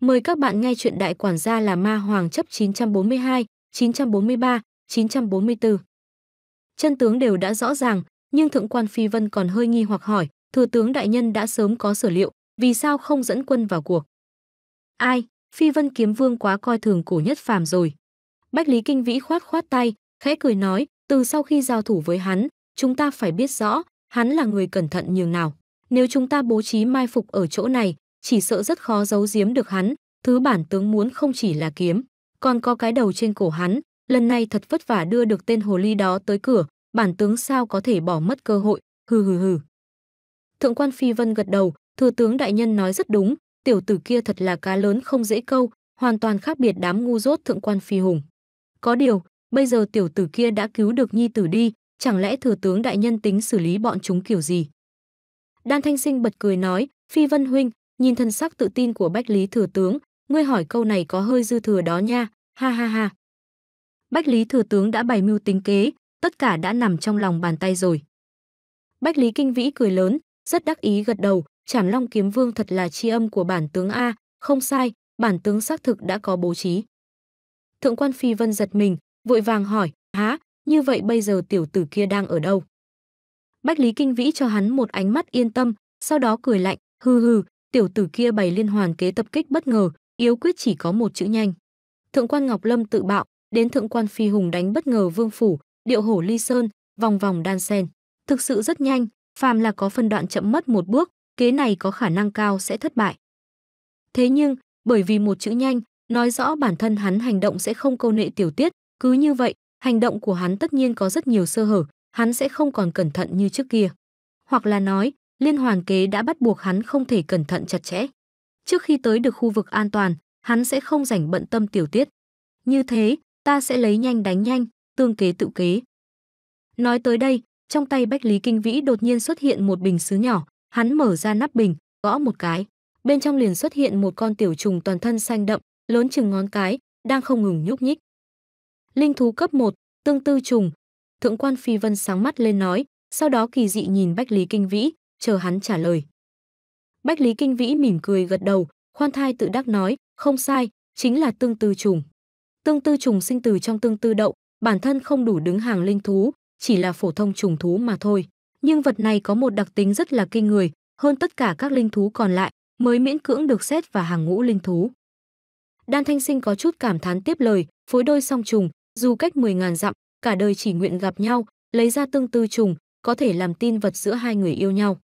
Mời các bạn nghe chuyện Đại Quản gia là Ma Hoàng chấp 942, 943, 944. Chân tướng đều đã rõ ràng, nhưng Thượng quan Phi Vân còn hơi nghi hoặc hỏi, Thừa tướng đại nhân đã sớm có sở liệu, vì sao không dẫn quân vào cuộc? Ai, Phi Vân kiếm vương quá coi thường cổ nhất phàm rồi. Bách Lý Kinh Vĩ khoát khoát tay, khẽ cười nói, từ sau khi giao thủ với hắn, chúng ta phải biết rõ, hắn là người cẩn thận nhường nào. Nếu chúng ta bố trí mai phục ở chỗ này, chỉ sợ rất khó giấu giếm được hắn, thứ bản tướng muốn không chỉ là kiếm, còn có cái đầu trên cổ hắn, lần này thật vất vả đưa được tên hồ ly đó tới cửa, bản tướng sao có thể bỏ mất cơ hội, hừ hừ hừ. Thượng quan Phi Vân gật đầu, thừa tướng đại nhân nói rất đúng, tiểu tử kia thật là cá lớn không dễ câu, hoàn toàn khác biệt đám ngu dốt thượng quan Phi Hùng. Có điều, bây giờ tiểu tử kia đã cứu được nhi tử đi, chẳng lẽ thừa tướng đại nhân tính xử lý bọn chúng kiểu gì? Đan Thanh Sinh bật cười nói, Phi Vân Huynh, Nhìn thân sắc tự tin của Bách Lý Thừa Tướng, ngươi hỏi câu này có hơi dư thừa đó nha, ha ha ha. Bách Lý Thừa Tướng đã bày mưu tính kế, tất cả đã nằm trong lòng bàn tay rồi. Bách Lý Kinh Vĩ cười lớn, rất đắc ý gật đầu, Trảm Long Kiếm Vương thật là chi âm của bản tướng A, không sai, bản tướng xác thực đã có bố trí. Thượng quan Phi Vân giật mình, vội vàng hỏi, há, như vậy bây giờ tiểu tử kia đang ở đâu? Bách Lý Kinh Vĩ cho hắn một ánh mắt yên tâm, sau đó cười lạnh, hừ hừ, tiểu tử kia bày liên hoàn kế tập kích bất ngờ, yếu quyết chỉ có một chữ nhanh. Thượng quan Ngọc Lâm tự bạo, đến thượng quan Phi Hùng đánh bất ngờ Vương phủ, điệu hổ ly sơn, vòng vòng đan sen, thực sự rất nhanh, phàm là có phân đoạn chậm mất một bước, kế này có khả năng cao sẽ thất bại. Thế nhưng, bởi vì một chữ nhanh, nói rõ bản thân hắn hành động sẽ không câu nệ tiểu tiết, cứ như vậy, hành động của hắn tất nhiên có rất nhiều sơ hở, hắn sẽ không còn cẩn thận như trước kia. Hoặc là nói, liên hoàn kế đã bắt buộc hắn không thể cẩn thận chặt chẽ. Trước khi tới được khu vực an toàn, hắn sẽ không rảnh bận tâm tiểu tiết. Như thế, ta sẽ lấy nhanh đánh nhanh, tương kế tự kế. Nói tới đây, trong tay Bách Lý Kinh Vĩ đột nhiên xuất hiện một bình sứ nhỏ, hắn mở ra nắp bình, gõ một cái. Bên trong liền xuất hiện một con tiểu trùng toàn thân xanh đậm, lớn chừng ngón cái, đang không ngừng nhúc nhích. Linh thú cấp 1, tương tư trùng. Thượng quan Phi Vân sáng mắt lên nói, sau đó kỳ dị nhìn Bách Lý Kinh Vĩ, chờ hắn trả lời. Bách Lý Kinh Vĩ mỉm cười gật đầu, khoan thai tự đắc nói, không sai, chính là tương tư trùng. Tương tư trùng sinh từ trong tương tư đậu, bản thân không đủ đứng hàng linh thú, chỉ là phổ thông trùng thú mà thôi. Nhưng vật này có một đặc tính rất là kinh người, hơn tất cả các linh thú còn lại, mới miễn cưỡng được xét vào hàng ngũ linh thú. Đan Thanh Sinh có chút cảm thán tiếp lời, phối đôi song trùng, dù cách 10.000 dặm, cả đời chỉ nguyện gặp nhau, lấy ra tương tư trùng, có thể làm tin vật giữa hai người yêu nhau.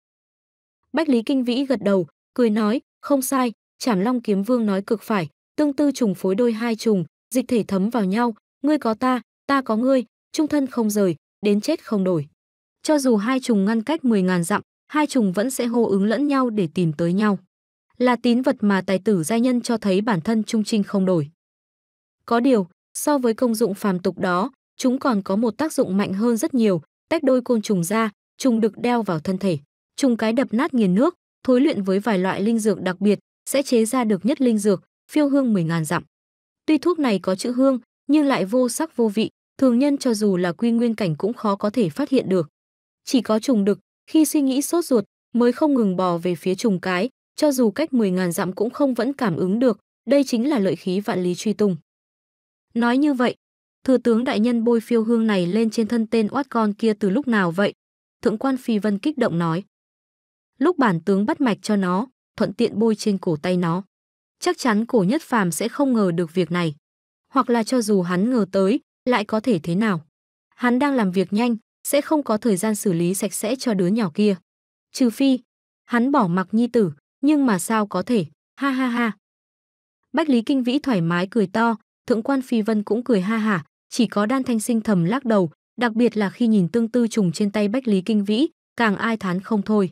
Bách Lý Kinh Vĩ gật đầu, cười nói, không sai, Trảm Long Kiếm Vương nói cực phải, tương tư trùng phối đôi hai trùng, dịch thể thấm vào nhau, ngươi có ta, ta có ngươi, trung thân không rời, đến chết không đổi. Cho dù hai trùng ngăn cách 10 ngàn dặm, hai trùng vẫn sẽ hô ứng lẫn nhau để tìm tới nhau. Là tín vật mà tài tử gia nhân cho thấy bản thân trung trinh không đổi. Có điều, so với công dụng phàm tục đó, chúng còn có một tác dụng mạnh hơn rất nhiều, tách đôi côn trùng ra, trùng được đeo vào thân thể. Trùng cái đập nát nghiền nước, thối luyện với vài loại linh dược đặc biệt, sẽ chế ra được nhất linh dược, phiêu hương 10000 dặm. Tuy thuốc này có chữ hương, nhưng lại vô sắc vô vị, thường nhân cho dù là quy nguyên cảnh cũng khó có thể phát hiện được. Chỉ có trùng đực, khi suy nghĩ sốt ruột, mới không ngừng bò về phía trùng cái, cho dù cách 10000 dặm cũng không vẫn cảm ứng được, đây chính là lợi khí vạn lý truy tung. Nói như vậy, thừa tướng đại nhân bôi phiêu hương này lên trên thân tên oát con kia từ lúc nào vậy? Thượng quan Phi Vân kích động nói lúc bản tướng bắt mạch cho nó, thuận tiện bôi trên cổ tay nó. Chắc chắn cổ nhất phàm sẽ không ngờ được việc này. Hoặc là cho dù hắn ngờ tới, lại có thể thế nào. Hắn đang làm việc nhanh, sẽ không có thời gian xử lý sạch sẽ cho đứa nhỏ kia. Trừ phi, hắn bỏ mặc nhi tử, nhưng mà sao có thể, ha ha ha. Bách Lý Kinh Vĩ thoải mái cười to, Thượng quan Phi Vân cũng cười ha hả, chỉ có Đan Thanh Sinh thầm lắc đầu, đặc biệt là khi nhìn tương tư trùng trên tay Bách Lý Kinh Vĩ, càng ai thán không thôi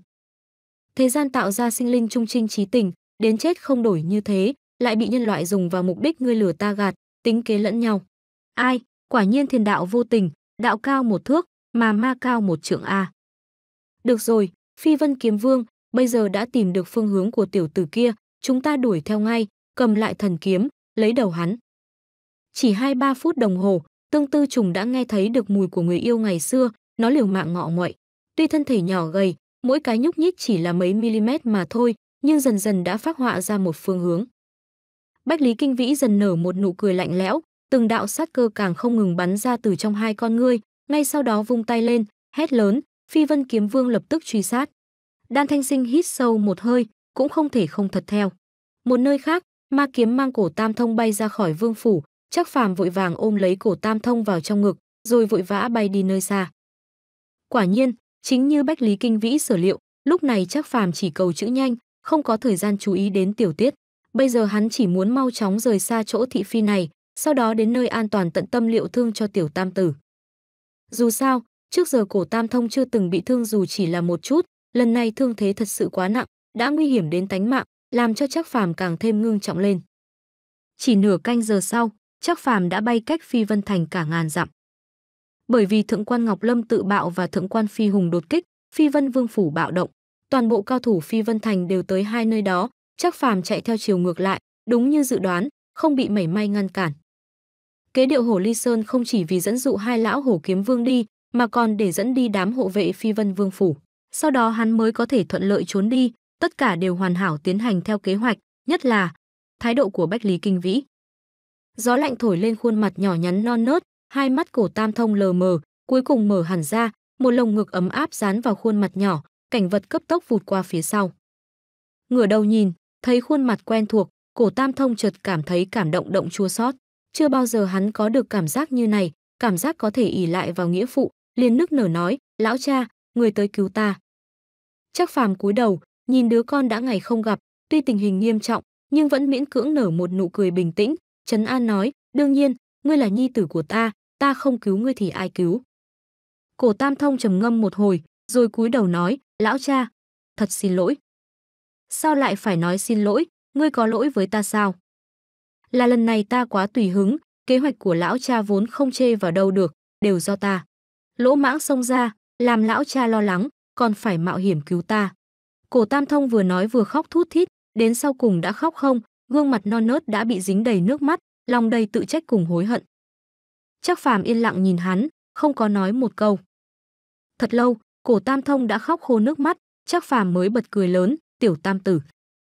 thế gian tạo ra sinh linh trung trinh trí tình đến chết không đổi như thế lại bị nhân loại dùng vào mục đích ngươi lừa ta gạt tính kế lẫn nhau ai quả nhiên thiên đạo vô tình đạo cao một thước mà ma cao một trượng a được rồi phi vân kiếm vương bây giờ đã tìm được phương hướng của tiểu tử kia chúng ta đuổi theo ngay cầm lại thần kiếm lấy đầu hắn chỉ hai ba phút đồng hồ tương tư trùng đã nghe thấy được mùi của người yêu ngày xưa nó liều mạng ngọ nguậy tuy thân thể nhỏ gầy mỗi cái nhúc nhích chỉ là mấy mm mà thôi, nhưng dần dần đã phát họa ra một phương hướng. Bách Lý Kinh Vĩ dần nở một nụ cười lạnh lẽo, từng đạo sát cơ càng không ngừng bắn ra từ trong hai con ngươi, ngay sau đó vung tay lên, hét lớn, Phi Vân Kiếm Vương lập tức truy sát. Đan Thanh Sinh hít sâu một hơi, cũng không thể không thật theo. Một nơi khác, ma kiếm mang cổ Tam Thông bay ra khỏi vương phủ, chắc phàm vội vàng ôm lấy cổ Tam Thông vào trong ngực, rồi vội vã bay đi nơi xa. Quả nhiên, Chính như Bách Lý Kinh Vĩ sở liệu, lúc này chắc phàm chỉ cầu chữ nhanh, không có thời gian chú ý đến tiểu tiết. Bây giờ hắn chỉ muốn mau chóng rời xa chỗ thị phi này, sau đó đến nơi an toàn tận tâm liệu thương cho tiểu tam tử. Dù sao, trước giờ cổ tam thông chưa từng bị thương dù chỉ là một chút, lần này thương thế thật sự quá nặng, đã nguy hiểm đến tánh mạng, làm cho chắc phàm càng thêm ngưng trọng lên. Chỉ nửa canh giờ sau, chắc phàm đã bay cách phi vân thành cả ngàn dặm bởi vì thượng quan Ngọc Lâm tự bạo và thượng quan Phi Hùng đột kích, Phi Vân Vương phủ bạo động, toàn bộ cao thủ Phi Vân Thành đều tới hai nơi đó, chắc Phàm chạy theo chiều ngược lại, đúng như dự đoán, không bị mảy may ngăn cản. Kế điệu Hồ Ly Sơn không chỉ vì dẫn dụ hai lão Hồ Kiếm Vương đi, mà còn để dẫn đi đám hộ vệ Phi Vân Vương phủ, sau đó hắn mới có thể thuận lợi trốn đi, tất cả đều hoàn hảo tiến hành theo kế hoạch, nhất là thái độ của Bách Lý Kinh Vĩ. Gió lạnh thổi lên khuôn mặt nhỏ nhắn non nớt, hai mắt cổ tam thông lờ mờ, cuối cùng mở hẳn ra, một lồng ngực ấm áp dán vào khuôn mặt nhỏ, cảnh vật cấp tốc vụt qua phía sau. Ngửa đầu nhìn, thấy khuôn mặt quen thuộc, cổ tam thông chợt cảm thấy cảm động động chua xót. Chưa bao giờ hắn có được cảm giác như này, cảm giác có thể ỉ lại vào nghĩa phụ, liền nức nở nói, lão cha, người tới cứu ta. Chắc phàm cúi đầu, nhìn đứa con đã ngày không gặp, tuy tình hình nghiêm trọng, nhưng vẫn miễn cưỡng nở một nụ cười bình tĩnh, Trấn An nói, đương nhiên, ngươi là nhi tử của ta, ta không cứu ngươi thì ai cứu? Cổ Tam Thông trầm ngâm một hồi, rồi cúi đầu nói, lão cha, thật xin lỗi. Sao lại phải nói xin lỗi, ngươi có lỗi với ta sao? Là lần này ta quá tùy hứng, kế hoạch của lão cha vốn không chê vào đâu được, đều do ta. Lỗ mãng xông ra, làm lão cha lo lắng, còn phải mạo hiểm cứu ta. Cổ Tam Thông vừa nói vừa khóc thút thít, đến sau cùng đã khóc không, gương mặt non nớt đã bị dính đầy nước mắt, lòng đầy tự trách cùng hối hận. Trác Phàm yên lặng nhìn hắn, không có nói một câu. Thật lâu, Cổ Tam Thông đã khóc khô nước mắt, Trác Phàm mới bật cười lớn, "Tiểu Tam tử,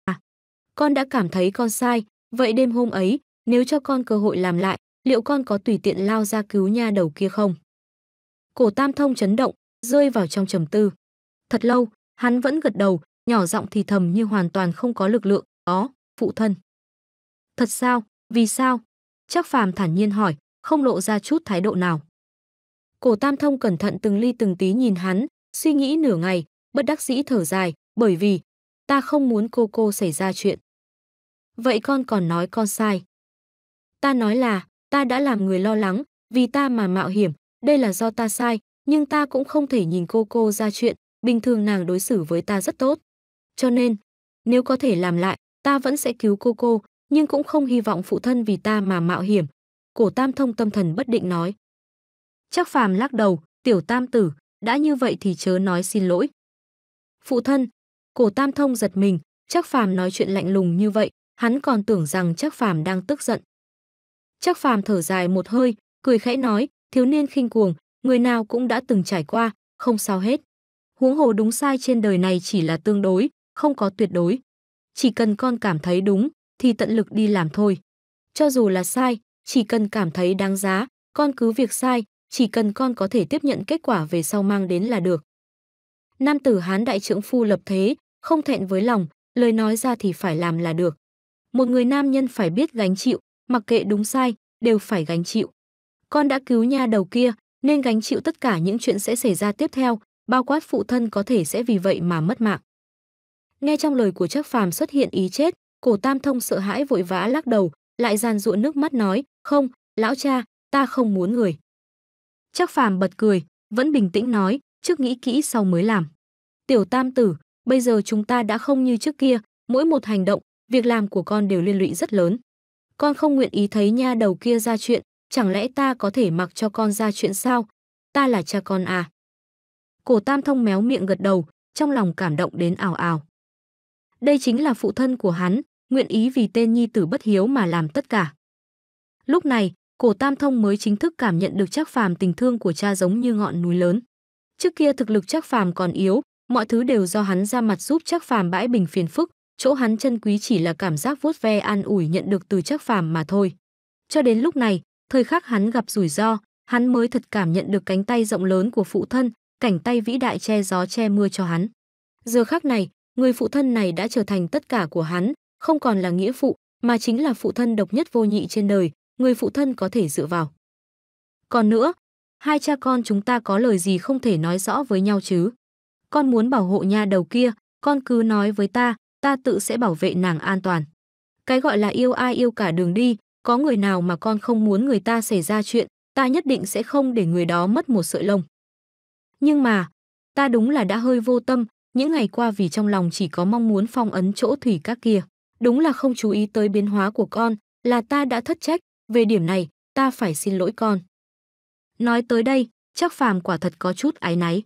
à, con đã cảm thấy con sai, vậy đêm hôm ấy, nếu cho con cơ hội làm lại, liệu con có tùy tiện lao ra cứu nha đầu kia không?" Cổ Tam Thông chấn động, rơi vào trong trầm tư. Thật lâu, hắn vẫn gật đầu, nhỏ giọng thì thầm như hoàn toàn không có lực lượng, "Có, phụ thân." "Thật sao? Vì sao?" Trác Phàm thản nhiên hỏi, không lộ ra chút thái độ nào. Cổ Tam Thông cẩn thận từng ly từng tí nhìn hắn, suy nghĩ nửa ngày, bất đắc dĩ thở dài, bởi vì ta không muốn cô cô xảy ra chuyện. Vậy con còn nói con sai. Ta nói là, ta đã làm người lo lắng, vì ta mà mạo hiểm, đây là do ta sai, nhưng ta cũng không thể nhìn cô cô ra chuyện, bình thường nàng đối xử với ta rất tốt. Cho nên, nếu có thể làm lại, ta vẫn sẽ cứu cô cô, nhưng cũng không hy vọng phụ thân vì ta mà mạo hiểm, Cổ Tam Thông tâm thần bất định nói. Chắc phàm lắc đầu, tiểu tam tử, đã như vậy thì chớ nói xin lỗi. Phụ thân, cổ tam thông giật mình, chắc phàm nói chuyện lạnh lùng như vậy, hắn còn tưởng rằng chắc phàm đang tức giận. Chắc phàm thở dài một hơi, cười khẽ nói, thiếu niên khinh cuồng, người nào cũng đã từng trải qua, không sao hết. Huống hồ đúng sai trên đời này chỉ là tương đối, không có tuyệt đối. Chỉ cần con cảm thấy đúng, thì tận lực đi làm thôi. Cho dù là sai, chỉ cần cảm thấy đáng giá, con cứ việc sai, chỉ cần con có thể tiếp nhận kết quả về sau mang đến là được. Nam tử Hán đại trưởng phu lập thế, không thẹn với lòng, lời nói ra thì phải làm là được. Một người nam nhân phải biết gánh chịu, mặc kệ đúng sai, đều phải gánh chịu. Con đã cứu nha đầu kia, nên gánh chịu tất cả những chuyện sẽ xảy ra tiếp theo, bao quát phụ thân có thể sẽ vì vậy mà mất mạng. Nghe trong lời của chắc Phàm xuất hiện ý chết, Cổ Tam Thông sợ hãi vội vã lắc đầu, lại giàn ruộng nước mắt nói, không, lão cha, ta không muốn người. Chắc phàm bật cười, vẫn bình tĩnh nói, trước nghĩ kỹ sau mới làm. Tiểu tam tử, bây giờ chúng ta đã không như trước kia, mỗi một hành động, việc làm của con đều liên lụy rất lớn. Con không nguyện ý thấy nha đầu kia ra chuyện, chẳng lẽ ta có thể mặc cho con ra chuyện sao? Ta là cha con à? Cổ tam thông méo miệng gật đầu, trong lòng cảm động đến ảo ảo. Đây chính là phụ thân của hắn, nguyện ý vì tên nhi tử bất hiếu mà làm tất cả. Lúc này, Cổ Tam Thông mới chính thức cảm nhận được chắc Phàm tình thương của cha giống như ngọn núi lớn. Trước kia thực lực chắc Phàm còn yếu, mọi thứ đều do hắn ra mặt giúp chắc Phàm bãi bình phiền phức, chỗ hắn chân quý chỉ là cảm giác vuốt ve an ủi nhận được từ chắc Phàm mà thôi. Cho đến lúc này, thời khắc hắn gặp rủi ro, hắn mới thật cảm nhận được cánh tay rộng lớn của phụ thân, cảnh tay vĩ đại che gió che mưa cho hắn. Giờ khắc này, người phụ thân này đã trở thành tất cả của hắn, không còn là nghĩa phụ mà chính là phụ thân độc nhất vô nhị trên đời, người phụ thân có thể dựa vào. Còn nữa, hai cha con chúng ta có lời gì không thể nói rõ với nhau chứ? Con muốn bảo hộ nha đầu kia, con cứ nói với ta, ta tự sẽ bảo vệ nàng an toàn. Cái gọi là yêu ai yêu cả đường đi, có người nào mà con không muốn người ta xảy ra chuyện, ta nhất định sẽ không để người đó mất một sợi lông. Nhưng mà, ta đúng là đã hơi vô tâm, những ngày qua vì trong lòng chỉ có mong muốn phong ấn chỗ thủy các kia đúng là không chú ý tới biến hóa của con, là ta đã thất trách, về điểm này, ta phải xin lỗi con. Nói tới đây, chắc phàm quả thật có chút ái náy.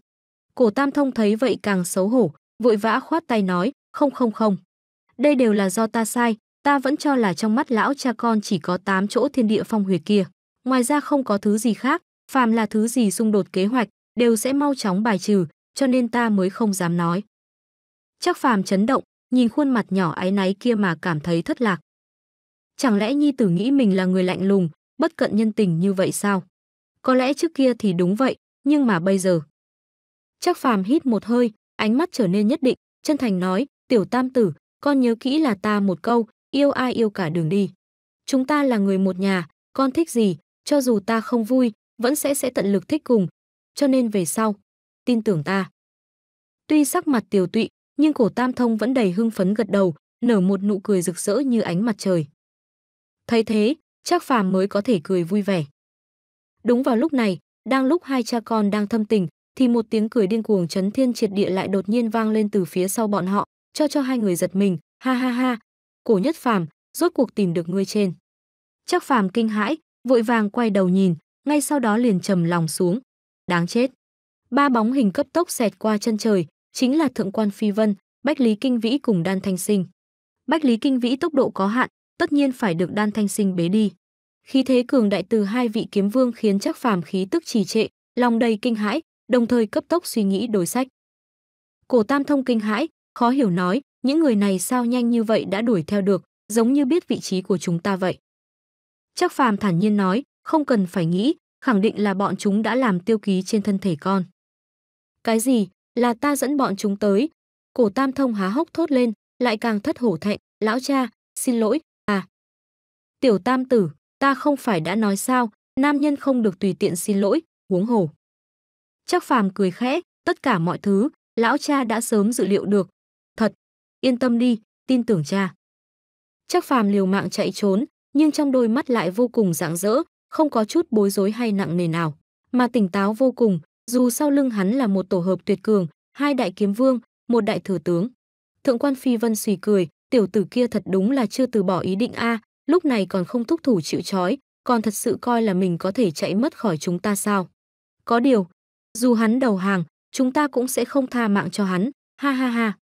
Cổ tam thông thấy vậy càng xấu hổ, vội vã khoát tay nói, không không không. Đây đều là do ta sai, ta vẫn cho là trong mắt lão cha con chỉ có 8 chỗ thiên địa phong huyệt kia. Ngoài ra không có thứ gì khác, phàm là thứ gì xung đột kế hoạch, đều sẽ mau chóng bài trừ, cho nên ta mới không dám nói. Chắc phàm chấn động, nhìn khuôn mặt nhỏ áy náy kia mà cảm thấy thất lạc. Chẳng lẽ Nhi Tử nghĩ mình là người lạnh lùng, bất cận nhân tình như vậy sao? Có lẽ trước kia thì đúng vậy, nhưng mà bây giờ. Chắc Phàm hít một hơi, ánh mắt trở nên nhất định, chân thành nói, "Tiểu Tam tử, con nhớ kỹ là ta một câu, yêu ai yêu cả đường đi. Chúng ta là người một nhà, con thích gì, cho dù ta không vui, vẫn sẽ sẽ tận lực thích cùng, cho nên về sau, tin tưởng ta." Tuy sắc mặt Tiểu Tụy nhưng cổ Tam Thông vẫn đầy hưng phấn gật đầu, nở một nụ cười rực rỡ như ánh mặt trời. Thấy thế, chắc Phàm mới có thể cười vui vẻ. Đúng vào lúc này, đang lúc hai cha con đang thâm tình, thì một tiếng cười điên cuồng chấn thiên triệt địa lại đột nhiên vang lên từ phía sau bọn họ, cho cho hai người giật mình, ha ha ha. Cổ Nhất Phàm, rốt cuộc tìm được ngươi trên. chắc Phàm kinh hãi, vội vàng quay đầu nhìn, ngay sau đó liền trầm lòng xuống. Đáng chết. Ba bóng hình cấp tốc xẹt qua chân trời, chính là thượng quan phi vân bách lý kinh vĩ cùng đan thanh sinh bách lý kinh vĩ tốc độ có hạn tất nhiên phải được đan thanh sinh bế đi khi thế cường đại từ hai vị kiếm vương khiến chắc phàm khí tức trì trệ lòng đầy kinh hãi đồng thời cấp tốc suy nghĩ đối sách cổ tam thông kinh hãi khó hiểu nói những người này sao nhanh như vậy đã đuổi theo được giống như biết vị trí của chúng ta vậy chắc phàm thản nhiên nói không cần phải nghĩ khẳng định là bọn chúng đã làm tiêu ký trên thân thể con cái gì là ta dẫn bọn chúng tới. Cổ tam thông há hốc thốt lên, lại càng thất hổ thẹn, lão cha, xin lỗi, à. Tiểu tam tử, ta không phải đã nói sao, nam nhân không được tùy tiện xin lỗi, huống hồ. Chắc phàm cười khẽ, tất cả mọi thứ, lão cha đã sớm dự liệu được. Thật, yên tâm đi, tin tưởng cha. Chắc phàm liều mạng chạy trốn, nhưng trong đôi mắt lại vô cùng rạng rỡ, không có chút bối rối hay nặng nề nào, mà tỉnh táo vô cùng, dù sau lưng hắn là một tổ hợp tuyệt cường, hai đại kiếm vương, một đại thừa tướng. Thượng quan Phi Vân suy cười, tiểu tử kia thật đúng là chưa từ bỏ ý định a, lúc này còn không thúc thủ chịu trói, còn thật sự coi là mình có thể chạy mất khỏi chúng ta sao? Có điều, dù hắn đầu hàng, chúng ta cũng sẽ không tha mạng cho hắn, ha ha ha.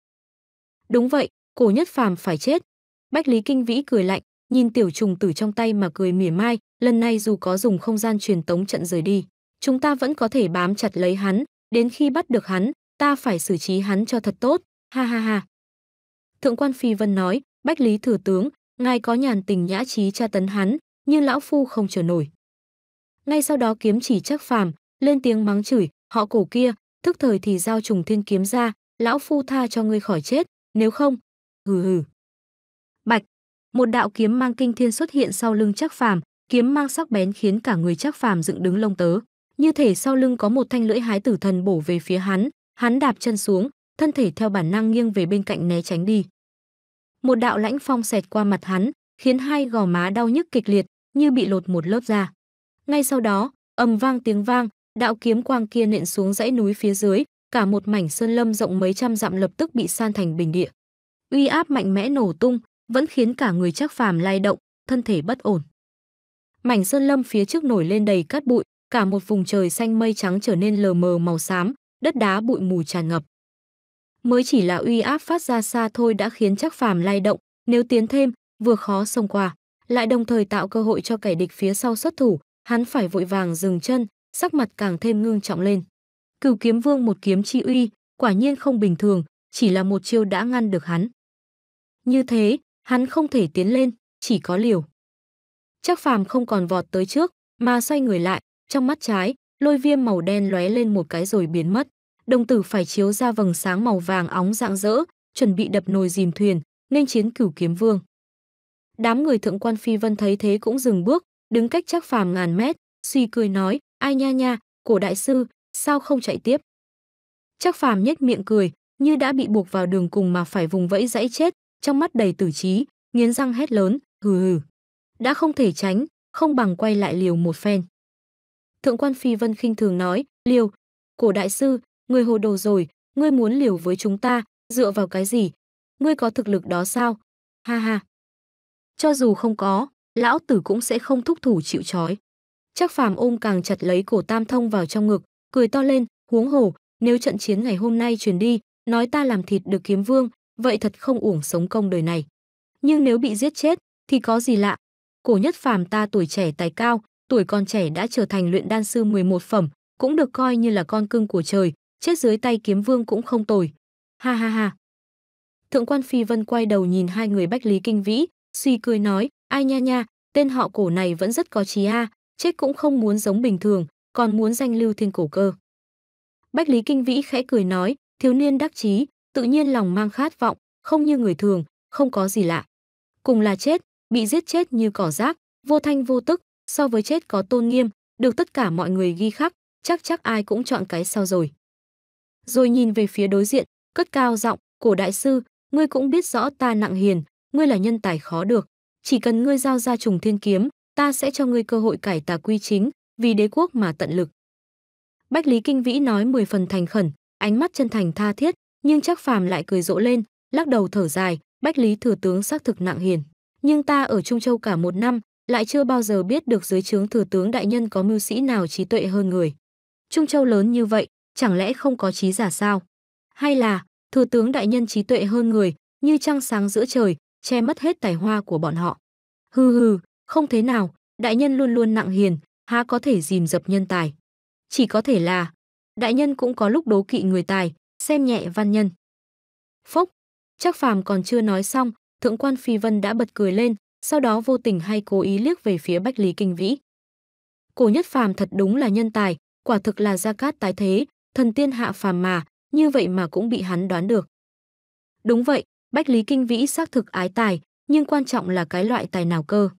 Đúng vậy, cổ nhất phàm phải chết. Bách Lý Kinh Vĩ cười lạnh, nhìn tiểu trùng tử trong tay mà cười mỉa mai, lần này dù có dùng không gian truyền tống trận rời đi chúng ta vẫn có thể bám chặt lấy hắn, đến khi bắt được hắn, ta phải xử trí hắn cho thật tốt, ha ha ha. Thượng quan Phi Vân nói, Bách Lý Thừa Tướng, ngài có nhàn tình nhã trí tra tấn hắn, nhưng lão phu không chờ nổi. Ngay sau đó kiếm chỉ chắc phàm, lên tiếng mắng chửi, họ cổ kia, thức thời thì giao trùng thiên kiếm ra, lão phu tha cho ngươi khỏi chết, nếu không, hừ hừ. Bạch, một đạo kiếm mang kinh thiên xuất hiện sau lưng chắc phàm, kiếm mang sắc bén khiến cả người chắc phàm dựng đứng lông tớ như thể sau lưng có một thanh lưỡi hái tử thần bổ về phía hắn, hắn đạp chân xuống, thân thể theo bản năng nghiêng về bên cạnh né tránh đi. Một đạo lãnh phong xẹt qua mặt hắn, khiến hai gò má đau nhức kịch liệt, như bị lột một lớp da. Ngay sau đó, ầm vang tiếng vang, đạo kiếm quang kia nện xuống dãy núi phía dưới, cả một mảnh sơn lâm rộng mấy trăm dặm lập tức bị san thành bình địa. Uy áp mạnh mẽ nổ tung, vẫn khiến cả người chắc Phàm lay động, thân thể bất ổn. Mảnh sơn lâm phía trước nổi lên đầy cát bụi, cả một vùng trời xanh mây trắng trở nên lờ mờ màu xám, đất đá bụi mù tràn ngập. Mới chỉ là uy áp phát ra xa thôi đã khiến chắc phàm lay động, nếu tiến thêm, vừa khó xông qua, lại đồng thời tạo cơ hội cho kẻ địch phía sau xuất thủ, hắn phải vội vàng dừng chân, sắc mặt càng thêm ngưng trọng lên. Cửu kiếm vương một kiếm chi uy, quả nhiên không bình thường, chỉ là một chiêu đã ngăn được hắn. Như thế, hắn không thể tiến lên, chỉ có liều. Chắc phàm không còn vọt tới trước, mà xoay người lại, trong mắt trái, lôi viêm màu đen lóe lên một cái rồi biến mất. Đồng tử phải chiếu ra vầng sáng màu vàng óng rạng rỡ, chuẩn bị đập nồi dìm thuyền, nên chiến cửu kiếm vương. Đám người thượng quan phi vân thấy thế cũng dừng bước, đứng cách chắc phàm ngàn mét, suy cười nói, ai nha nha, cổ đại sư, sao không chạy tiếp? Chắc phàm nhếch miệng cười, như đã bị buộc vào đường cùng mà phải vùng vẫy dãy chết, trong mắt đầy tử trí, nghiến răng hét lớn, hừ hừ. Đã không thể tránh, không bằng quay lại liều một phen. Thượng quan Phi Vân khinh thường nói, liều, cổ đại sư, người hồ đồ rồi, ngươi muốn liều với chúng ta, dựa vào cái gì? Ngươi có thực lực đó sao? Ha ha. Cho dù không có, lão tử cũng sẽ không thúc thủ chịu trói. Chắc phàm ôm càng chặt lấy cổ tam thông vào trong ngực, cười to lên, huống hồ, nếu trận chiến ngày hôm nay truyền đi, nói ta làm thịt được kiếm vương, vậy thật không uổng sống công đời này. Nhưng nếu bị giết chết, thì có gì lạ? Cổ nhất phàm ta tuổi trẻ tài cao, tuổi còn trẻ đã trở thành luyện đan sư 11 phẩm, cũng được coi như là con cưng của trời, chết dưới tay kiếm vương cũng không tồi. Ha ha ha. Thượng quan Phi Vân quay đầu nhìn hai người Bách Lý Kinh Vĩ, suy cười nói, ai nha nha, tên họ cổ này vẫn rất có trí a, chết cũng không muốn giống bình thường, còn muốn danh lưu thiên cổ cơ. Bách Lý Kinh Vĩ khẽ cười nói, thiếu niên đắc chí, tự nhiên lòng mang khát vọng, không như người thường, không có gì lạ. Cùng là chết, bị giết chết như cỏ rác, vô thanh vô tức, so với chết có tôn nghiêm, được tất cả mọi người ghi khắc, chắc chắc ai cũng chọn cái sau rồi. Rồi nhìn về phía đối diện, cất cao giọng, cổ đại sư, ngươi cũng biết rõ ta nặng hiền, ngươi là nhân tài khó được. Chỉ cần ngươi giao ra trùng thiên kiếm, ta sẽ cho ngươi cơ hội cải tà quy chính, vì đế quốc mà tận lực. Bách Lý Kinh Vĩ nói mười phần thành khẩn, ánh mắt chân thành tha thiết, nhưng chắc phàm lại cười rộ lên, lắc đầu thở dài, Bách Lý Thừa Tướng xác thực nặng hiền. Nhưng ta ở Trung Châu cả một năm, lại chưa bao giờ biết được dưới trướng thừa tướng đại nhân có mưu sĩ nào trí tuệ hơn người. Trung Châu lớn như vậy, chẳng lẽ không có trí giả sao? Hay là, thừa tướng đại nhân trí tuệ hơn người, như trăng sáng giữa trời, che mất hết tài hoa của bọn họ. Hừ hừ, không thế nào, đại nhân luôn luôn nặng hiền, há có thể dìm dập nhân tài. Chỉ có thể là, đại nhân cũng có lúc đố kỵ người tài, xem nhẹ văn nhân. phúc chắc phàm còn chưa nói xong, thượng quan phi vân đã bật cười lên, sau đó vô tình hay cố ý liếc về phía Bách Lý Kinh Vĩ. Cổ nhất phàm thật đúng là nhân tài, quả thực là gia cát tái thế, thần tiên hạ phàm mà, như vậy mà cũng bị hắn đoán được. Đúng vậy, Bách Lý Kinh Vĩ xác thực ái tài, nhưng quan trọng là cái loại tài nào cơ.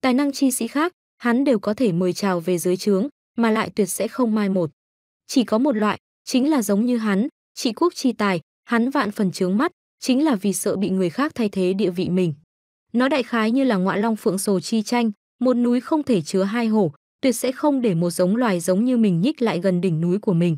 Tài năng chi sĩ khác, hắn đều có thể mời chào về dưới trướng, mà lại tuyệt sẽ không mai một. Chỉ có một loại, chính là giống như hắn, trị quốc chi tài, hắn vạn phần trướng mắt, chính là vì sợ bị người khác thay thế địa vị mình. Nó đại khái như là ngoại long phượng sổ chi tranh, một núi không thể chứa hai hổ, tuyệt sẽ không để một giống loài giống như mình nhích lại gần đỉnh núi của mình.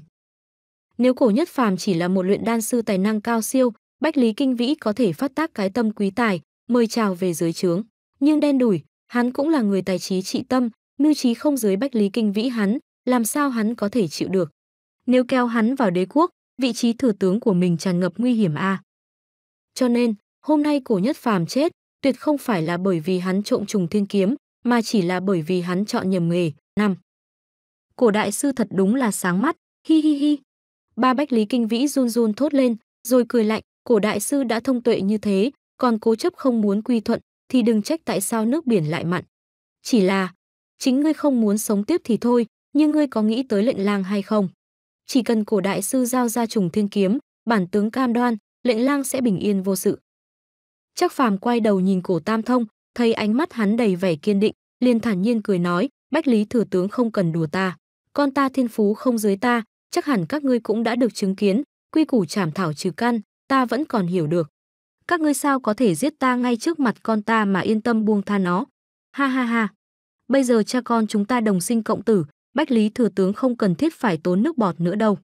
Nếu cổ nhất phàm chỉ là một luyện đan sư tài năng cao siêu, Bách Lý Kinh Vĩ có thể phát tác cái tâm quý tài, mời chào về dưới trướng. Nhưng đen đủi, hắn cũng là người tài trí trị tâm, mưu trí không dưới Bách Lý Kinh Vĩ hắn, làm sao hắn có thể chịu được. Nếu kéo hắn vào đế quốc, vị trí thừa tướng của mình tràn ngập nguy hiểm a. À. Cho nên, hôm nay cổ nhất phàm chết, tuyệt không phải là bởi vì hắn trộm trùng thiên kiếm, mà chỉ là bởi vì hắn chọn nhầm nghề. Năm. Cổ đại sư thật đúng là sáng mắt, hi hi hi. Ba bách lý kinh vĩ run run thốt lên, rồi cười lạnh, cổ đại sư đã thông tuệ như thế, còn cố chấp không muốn quy thuận, thì đừng trách tại sao nước biển lại mặn. Chỉ là, chính ngươi không muốn sống tiếp thì thôi, nhưng ngươi có nghĩ tới lệnh lang hay không? Chỉ cần cổ đại sư giao ra trùng thiên kiếm, bản tướng cam đoan, lệnh lang sẽ bình yên vô sự. Trác Phàm quay đầu nhìn Cổ Tam Thông, thấy ánh mắt hắn đầy vẻ kiên định, liền thản nhiên cười nói, "Bách Lý thừa tướng không cần đùa ta, con ta thiên phú không dưới ta, chắc hẳn các ngươi cũng đã được chứng kiến, quy củ trảm thảo trừ căn, ta vẫn còn hiểu được. Các ngươi sao có thể giết ta ngay trước mặt con ta mà yên tâm buông tha nó? Ha ha ha. Bây giờ cha con chúng ta đồng sinh cộng tử, Bách Lý thừa tướng không cần thiết phải tốn nước bọt nữa đâu."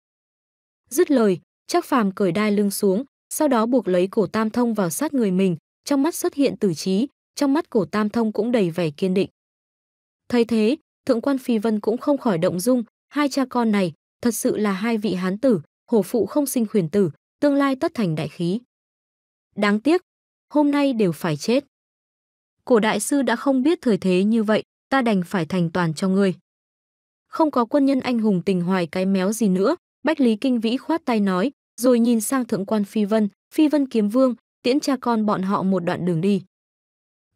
Dứt lời, Trác Phàm cởi đai lưng xuống, sau đó buộc lấy cổ Tam Thông vào sát người mình, trong mắt xuất hiện tử trí, trong mắt cổ Tam Thông cũng đầy vẻ kiên định. Thấy thế, Thượng quan Phi Vân cũng không khỏi động dung, hai cha con này thật sự là hai vị hán tử, hổ phụ không sinh khuyển tử, tương lai tất thành đại khí. Đáng tiếc, hôm nay đều phải chết. Cổ đại sư đã không biết thời thế như vậy, ta đành phải thành toàn cho ngươi. Không có quân nhân anh hùng tình hoài cái méo gì nữa, Bách Lý Kinh Vĩ khoát tay nói, rồi nhìn sang thượng quan Phi Vân, Phi Vân kiếm vương, tiễn cha con bọn họ một đoạn đường đi.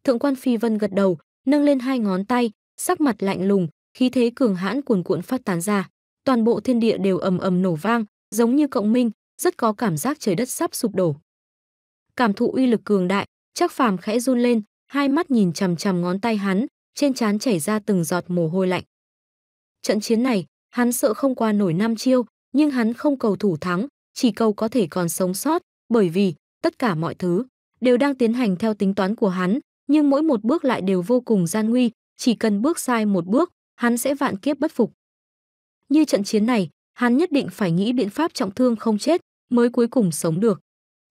Thượng quan Phi Vân gật đầu, nâng lên hai ngón tay, sắc mặt lạnh lùng, khí thế cường hãn cuồn cuộn phát tán ra. Toàn bộ thiên địa đều ầm ầm nổ vang, giống như cộng minh, rất có cảm giác trời đất sắp sụp đổ. Cảm thụ uy lực cường đại, chắc phàm khẽ run lên, hai mắt nhìn chằm chằm ngón tay hắn, trên trán chảy ra từng giọt mồ hôi lạnh. Trận chiến này, hắn sợ không qua nổi năm chiêu, nhưng hắn không cầu thủ thắng, chỉ cầu có thể còn sống sót, bởi vì tất cả mọi thứ đều đang tiến hành theo tính toán của hắn, nhưng mỗi một bước lại đều vô cùng gian nguy, chỉ cần bước sai một bước, hắn sẽ vạn kiếp bất phục. Như trận chiến này, hắn nhất định phải nghĩ biện pháp trọng thương không chết, mới cuối cùng sống được.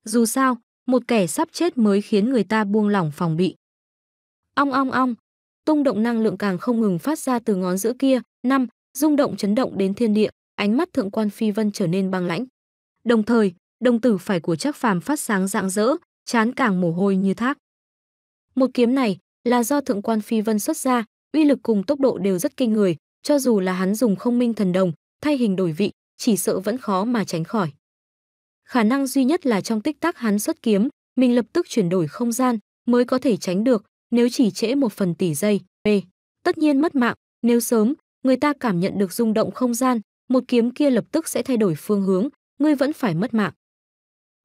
Dù sao, một kẻ sắp chết mới khiến người ta buông lỏng phòng bị. Ong ong ong, tung động năng lượng càng không ngừng phát ra từ ngón giữa kia, năm, rung động chấn động đến thiên địa, ánh mắt thượng quan phi vân trở nên băng lãnh. Đồng thời, đồng tử phải của chắc Phàm phát sáng rạng rỡ, chán càng mồ hôi như thác. Một kiếm này là do Thượng quan Phi Vân xuất ra, uy lực cùng tốc độ đều rất kinh người, cho dù là hắn dùng Không Minh Thần Đồng, thay hình đổi vị, chỉ sợ vẫn khó mà tránh khỏi. Khả năng duy nhất là trong tích tắc hắn xuất kiếm, mình lập tức chuyển đổi không gian mới có thể tránh được, nếu chỉ trễ một phần tỷ giây, B, tất nhiên mất mạng, nếu sớm, người ta cảm nhận được rung động không gian, một kiếm kia lập tức sẽ thay đổi phương hướng, ngươi vẫn phải mất mạng.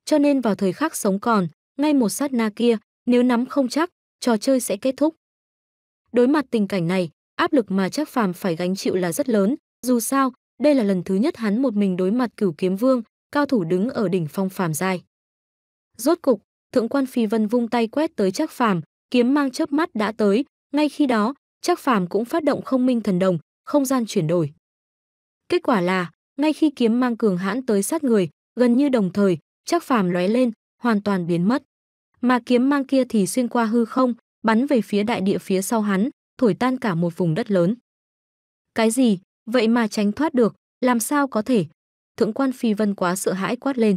Cho nên vào thời khắc sống còn, ngay một sát na kia, nếu nắm không chắc, trò chơi sẽ kết thúc. Đối mặt tình cảnh này, áp lực mà chắc phàm phải gánh chịu là rất lớn, dù sao, đây là lần thứ nhất hắn một mình đối mặt cửu kiếm vương, cao thủ đứng ở đỉnh phong phàm giai. Rốt cục, thượng quan phi vân vung tay quét tới chắc phàm, kiếm mang chớp mắt đã tới, ngay khi đó, chắc phàm cũng phát động không minh thần đồng, không gian chuyển đổi. Kết quả là, ngay khi kiếm mang cường hãn tới sát người gần như đồng thời chắc phàm lóe lên hoàn toàn biến mất mà kiếm mang kia thì xuyên qua hư không bắn về phía đại địa phía sau hắn thổi tan cả một vùng đất lớn cái gì vậy mà tránh thoát được làm sao có thể thượng quan phi vân quá sợ hãi quát lên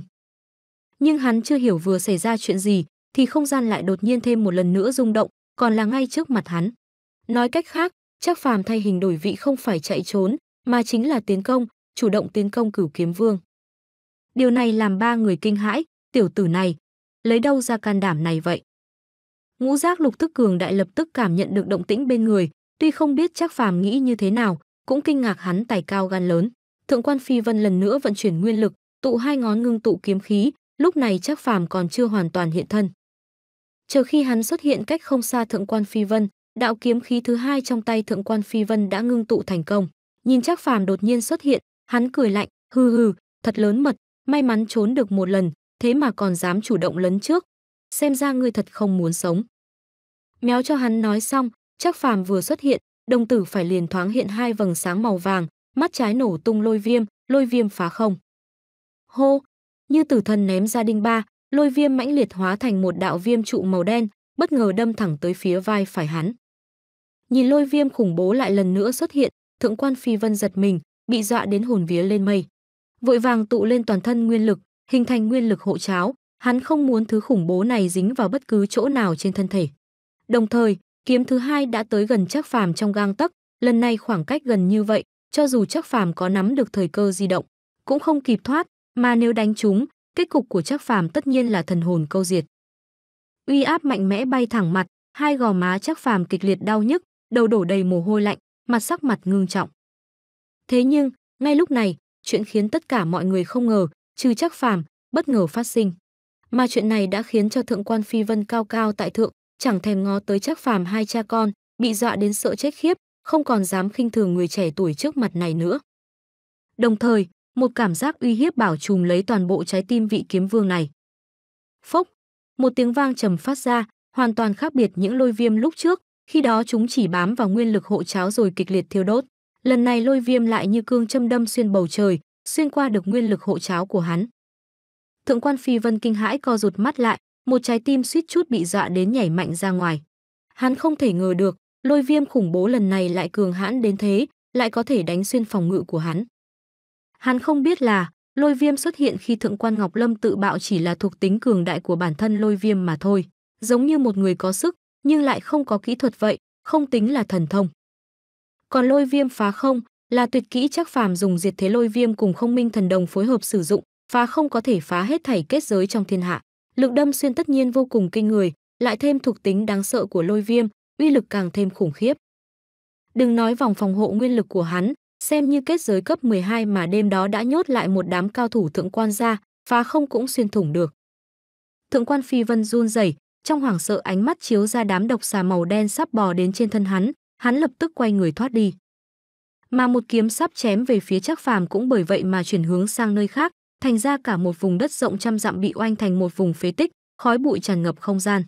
nhưng hắn chưa hiểu vừa xảy ra chuyện gì thì không gian lại đột nhiên thêm một lần nữa rung động còn là ngay trước mặt hắn nói cách khác chắc phàm thay hình đổi vị không phải chạy trốn mà chính là tiến công chủ động tiến công cửu kiếm vương. Điều này làm ba người kinh hãi, tiểu tử này, lấy đâu ra can đảm này vậy? Ngũ giác lục thức cường đại lập tức cảm nhận được động tĩnh bên người, tuy không biết chắc phàm nghĩ như thế nào, cũng kinh ngạc hắn tài cao gan lớn. Thượng quan Phi Vân lần nữa vận chuyển nguyên lực, tụ hai ngón ngưng tụ kiếm khí, lúc này chắc phàm còn chưa hoàn toàn hiện thân. Chờ khi hắn xuất hiện cách không xa thượng quan Phi Vân, đạo kiếm khí thứ hai trong tay thượng quan Phi Vân đã ngưng tụ thành công. Nhìn chắc phàm đột nhiên xuất hiện, Hắn cười lạnh, hừ hừ, thật lớn mật, may mắn trốn được một lần, thế mà còn dám chủ động lấn trước. Xem ra ngươi thật không muốn sống. Méo cho hắn nói xong, chắc phàm vừa xuất hiện, đồng tử phải liền thoáng hiện hai vầng sáng màu vàng, mắt trái nổ tung lôi viêm, lôi viêm phá không. Hô, như tử thần ném ra đinh ba, lôi viêm mãnh liệt hóa thành một đạo viêm trụ màu đen, bất ngờ đâm thẳng tới phía vai phải hắn. Nhìn lôi viêm khủng bố lại lần nữa xuất hiện, thượng quan phi vân giật mình, bị dọa đến hồn vía lên mây. Vội vàng tụ lên toàn thân nguyên lực, hình thành nguyên lực hộ cháo, hắn không muốn thứ khủng bố này dính vào bất cứ chỗ nào trên thân thể. Đồng thời, kiếm thứ hai đã tới gần chắc Phàm trong gang tấc, lần này khoảng cách gần như vậy, cho dù chắc Phàm có nắm được thời cơ di động, cũng không kịp thoát, mà nếu đánh chúng kết cục của chắc Phàm tất nhiên là thần hồn câu diệt. Uy áp mạnh mẽ bay thẳng mặt, hai gò má chắc Phàm kịch liệt đau nhức, đầu đổ đầy mồ hôi lạnh, mặt sắc mặt ngưng trọng. Thế nhưng, ngay lúc này, chuyện khiến tất cả mọi người không ngờ, trừ chắc phàm, bất ngờ phát sinh. Mà chuyện này đã khiến cho thượng quan phi vân cao cao tại thượng, chẳng thèm ngó tới chắc phàm hai cha con, bị dọa đến sợ chết khiếp, không còn dám khinh thường người trẻ tuổi trước mặt này nữa. Đồng thời, một cảm giác uy hiếp bảo trùm lấy toàn bộ trái tim vị kiếm vương này. Phốc, một tiếng vang trầm phát ra, hoàn toàn khác biệt những lôi viêm lúc trước, khi đó chúng chỉ bám vào nguyên lực hộ cháo rồi kịch liệt thiêu đốt. Lần này lôi viêm lại như cương châm đâm xuyên bầu trời, xuyên qua được nguyên lực hộ cháo của hắn. Thượng quan Phi Vân kinh hãi co rụt mắt lại, một trái tim suýt chút bị dọa đến nhảy mạnh ra ngoài. Hắn không thể ngờ được, lôi viêm khủng bố lần này lại cường hãn đến thế, lại có thể đánh xuyên phòng ngự của hắn. Hắn không biết là, lôi viêm xuất hiện khi thượng quan Ngọc Lâm tự bạo chỉ là thuộc tính cường đại của bản thân lôi viêm mà thôi. Giống như một người có sức, nhưng lại không có kỹ thuật vậy, không tính là thần thông còn lôi viêm phá không là tuyệt kỹ chắc phàm dùng diệt thế lôi viêm cùng không minh thần đồng phối hợp sử dụng phá không có thể phá hết thảy kết giới trong thiên hạ lực đâm xuyên tất nhiên vô cùng kinh người lại thêm thuộc tính đáng sợ của lôi viêm uy lực càng thêm khủng khiếp đừng nói vòng phòng hộ nguyên lực của hắn xem như kết giới cấp 12 mà đêm đó đã nhốt lại một đám cao thủ thượng quan ra phá không cũng xuyên thủng được thượng quan phi vân run rẩy trong hoảng sợ ánh mắt chiếu ra đám độc xà màu đen sắp bò đến trên thân hắn hắn lập tức quay người thoát đi. Mà một kiếm sắp chém về phía chắc Phàm cũng bởi vậy mà chuyển hướng sang nơi khác, thành ra cả một vùng đất rộng trăm dặm bị oanh thành một vùng phế tích, khói bụi tràn ngập không gian.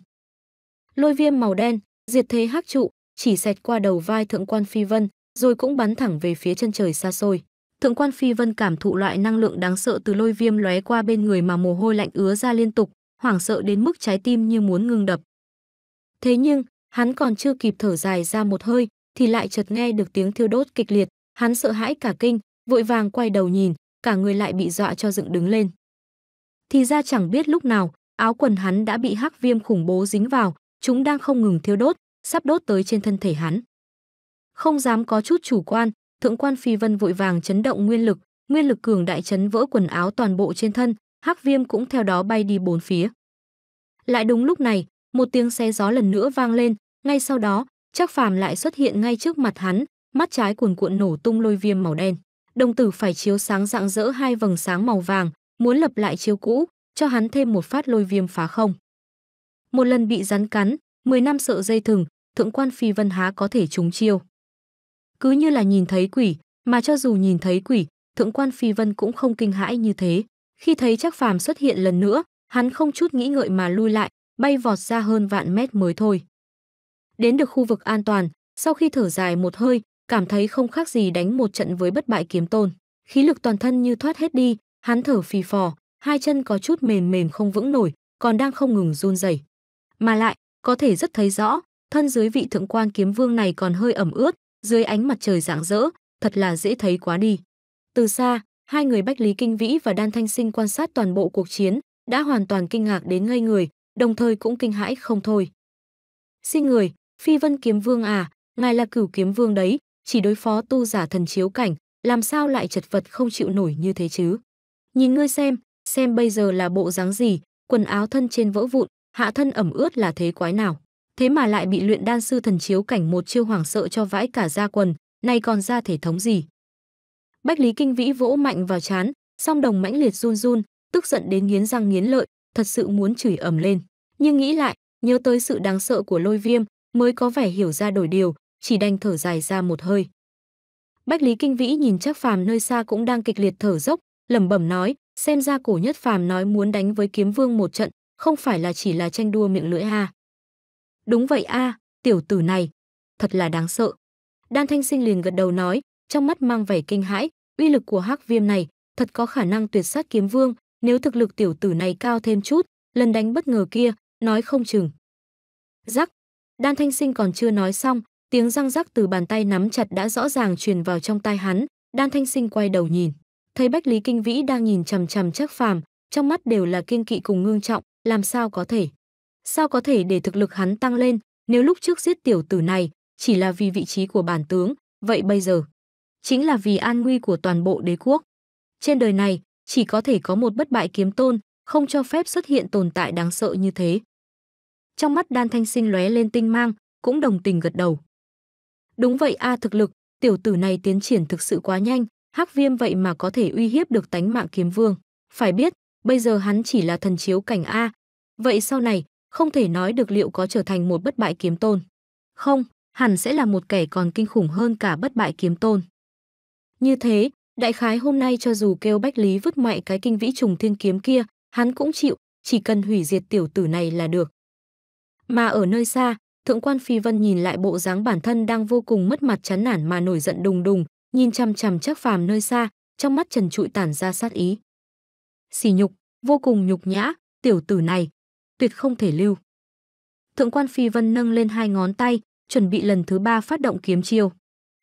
Lôi viêm màu đen, diệt thế hắc trụ, chỉ xẹt qua đầu vai thượng quan Phi Vân, rồi cũng bắn thẳng về phía chân trời xa xôi. Thượng quan Phi Vân cảm thụ loại năng lượng đáng sợ từ lôi viêm lóe qua bên người mà mồ hôi lạnh ứa ra liên tục, hoảng sợ đến mức trái tim như muốn ngưng đập. Thế nhưng, Hắn còn chưa kịp thở dài ra một hơi, thì lại chợt nghe được tiếng thiêu đốt kịch liệt, hắn sợ hãi cả kinh, vội vàng quay đầu nhìn, cả người lại bị dọa cho dựng đứng lên. Thì ra chẳng biết lúc nào, áo quần hắn đã bị hắc viêm khủng bố dính vào, chúng đang không ngừng thiêu đốt, sắp đốt tới trên thân thể hắn. Không dám có chút chủ quan, thượng quan phi vân vội vàng chấn động nguyên lực, nguyên lực cường đại chấn vỡ quần áo toàn bộ trên thân, hắc viêm cũng theo đó bay đi bốn phía. Lại đúng lúc này, một tiếng xé gió lần nữa vang lên ngay sau đó chắc phàm lại xuất hiện ngay trước mặt hắn mắt trái cuồn cuộn nổ tung lôi viêm màu đen đồng tử phải chiếu sáng rạng rỡ hai vầng sáng màu vàng muốn lập lại chiếu cũ cho hắn thêm một phát lôi viêm phá không một lần bị rắn cắn 10 năm sợ dây thừng thượng quan phi vân há có thể trúng chiêu cứ như là nhìn thấy quỷ mà cho dù nhìn thấy quỷ thượng quan phi vân cũng không kinh hãi như thế khi thấy chắc phàm xuất hiện lần nữa hắn không chút nghĩ ngợi mà lui lại bay vọt ra hơn vạn mét mới thôi. Đến được khu vực an toàn, sau khi thở dài một hơi, cảm thấy không khác gì đánh một trận với bất bại kiếm tôn. Khí lực toàn thân như thoát hết đi, hắn thở phì phò, hai chân có chút mềm mềm không vững nổi, còn đang không ngừng run rẩy. Mà lại, có thể rất thấy rõ, thân dưới vị thượng quan kiếm vương này còn hơi ẩm ướt, dưới ánh mặt trời rạng rỡ, thật là dễ thấy quá đi. Từ xa, hai người Bách Lý Kinh Vĩ và Đan Thanh Sinh quan sát toàn bộ cuộc chiến, đã hoàn toàn kinh ngạc đến ngây người, đồng thời cũng kinh hãi không thôi. Xin người, Phi Vân Kiếm Vương à, ngài là cửu kiếm vương đấy, chỉ đối phó tu giả thần chiếu cảnh, làm sao lại chật vật không chịu nổi như thế chứ? Nhìn ngươi xem, xem bây giờ là bộ dáng gì, quần áo thân trên vỡ vụn, hạ thân ẩm ướt là thế quái nào? Thế mà lại bị luyện đan sư thần chiếu cảnh một chiêu hoảng sợ cho vãi cả da quần, nay còn ra thể thống gì? Bách Lý Kinh Vĩ vỗ mạnh vào chán, song đồng mãnh liệt run run, tức giận đến nghiến răng nghiến lợi, thật sự muốn chửi ầm lên nhưng nghĩ lại, nhớ tới sự đáng sợ của lôi viêm, mới có vẻ hiểu ra đổi điều, chỉ đành thở dài ra một hơi. Bách Lý Kinh Vĩ nhìn chắc phàm nơi xa cũng đang kịch liệt thở dốc, lẩm bẩm nói, xem ra cổ nhất phàm nói muốn đánh với kiếm vương một trận, không phải là chỉ là tranh đua miệng lưỡi ha. Đúng vậy a, à, tiểu tử này, thật là đáng sợ. Đan Thanh Sinh liền gật đầu nói, trong mắt mang vẻ kinh hãi, uy lực của hắc viêm này thật có khả năng tuyệt sát kiếm vương, nếu thực lực tiểu tử này cao thêm chút, lần đánh bất ngờ kia, nói không chừng. Rắc, đan thanh sinh còn chưa nói xong, tiếng răng rắc từ bàn tay nắm chặt đã rõ ràng truyền vào trong tai hắn, đan thanh sinh quay đầu nhìn. Thấy Bách Lý Kinh Vĩ đang nhìn chằm chằm chắc phàm, trong mắt đều là kiên kỵ cùng ngương trọng, làm sao có thể. Sao có thể để thực lực hắn tăng lên, nếu lúc trước giết tiểu tử này, chỉ là vì vị trí của bản tướng, vậy bây giờ chính là vì an nguy của toàn bộ đế quốc. Trên đời này, chỉ có thể có một bất bại kiếm tôn, không cho phép xuất hiện tồn tại đáng sợ như thế trong mắt Đan Thanh Sinh lóe lên tinh mang, cũng đồng tình gật đầu. Đúng vậy a thực lực, tiểu tử này tiến triển thực sự quá nhanh, Hắc Viêm vậy mà có thể uy hiếp được tánh mạng kiếm vương. Phải biết, bây giờ hắn chỉ là thần chiếu cảnh A. Vậy sau này, không thể nói được liệu có trở thành một bất bại kiếm tôn. Không, hẳn sẽ là một kẻ còn kinh khủng hơn cả bất bại kiếm tôn. Như thế, đại khái hôm nay cho dù kêu Bách Lý vứt mạnh cái kinh vĩ trùng thiên kiếm kia, hắn cũng chịu, chỉ cần hủy diệt tiểu tử này là được. Mà ở nơi xa, thượng quan Phi Vân nhìn lại bộ dáng bản thân đang vô cùng mất mặt chán nản mà nổi giận đùng đùng, nhìn chằm chằm chắc phàm nơi xa, trong mắt trần trụi tản ra sát ý. Xỉ nhục, vô cùng nhục nhã, tiểu tử này, tuyệt không thể lưu. Thượng quan Phi Vân nâng lên hai ngón tay, chuẩn bị lần thứ ba phát động kiếm chiêu.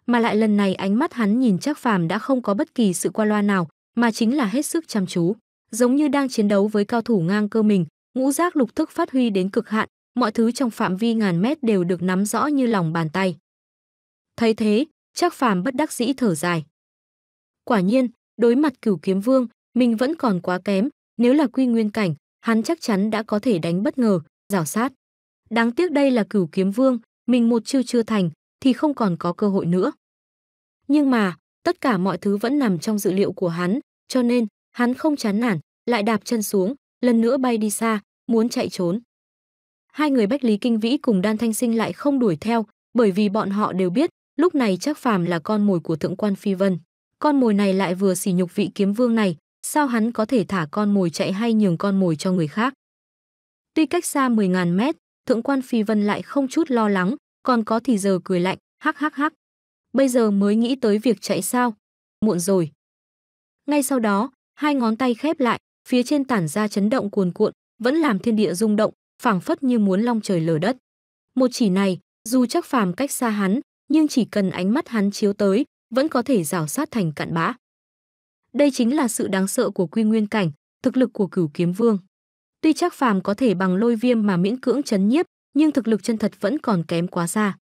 Mà lại lần này ánh mắt hắn nhìn chắc phàm đã không có bất kỳ sự qua loa nào, mà chính là hết sức chăm chú. Giống như đang chiến đấu với cao thủ ngang cơ mình, ngũ giác lục thức phát huy đến cực hạn, mọi thứ trong phạm vi ngàn mét đều được nắm rõ như lòng bàn tay. Thấy thế, chắc phàm bất đắc dĩ thở dài. Quả nhiên, đối mặt cửu kiếm vương, mình vẫn còn quá kém, nếu là quy nguyên cảnh, hắn chắc chắn đã có thể đánh bất ngờ, rào sát. Đáng tiếc đây là cửu kiếm vương, mình một chiêu chưa thành, thì không còn có cơ hội nữa. Nhưng mà, tất cả mọi thứ vẫn nằm trong dự liệu của hắn, cho nên, hắn không chán nản, lại đạp chân xuống, lần nữa bay đi xa, muốn chạy trốn hai người Bách Lý Kinh Vĩ cùng Đan Thanh Sinh lại không đuổi theo, bởi vì bọn họ đều biết, lúc này chắc phàm là con mồi của thượng quan Phi Vân. Con mồi này lại vừa sỉ nhục vị kiếm vương này, sao hắn có thể thả con mồi chạy hay nhường con mồi cho người khác. Tuy cách xa 10.000 mét, thượng quan Phi Vân lại không chút lo lắng, còn có thì giờ cười lạnh, hắc hắc hắc. Bây giờ mới nghĩ tới việc chạy sao? Muộn rồi. Ngay sau đó, hai ngón tay khép lại, phía trên tản ra chấn động cuồn cuộn, vẫn làm thiên địa rung động, phảng phất như muốn long trời lở đất. Một chỉ này, dù chắc phàm cách xa hắn, nhưng chỉ cần ánh mắt hắn chiếu tới, vẫn có thể rảo sát thành cạn bã. Đây chính là sự đáng sợ của quy nguyên cảnh, thực lực của cửu kiếm vương. Tuy chắc phàm có thể bằng lôi viêm mà miễn cưỡng chấn nhiếp, nhưng thực lực chân thật vẫn còn kém quá xa.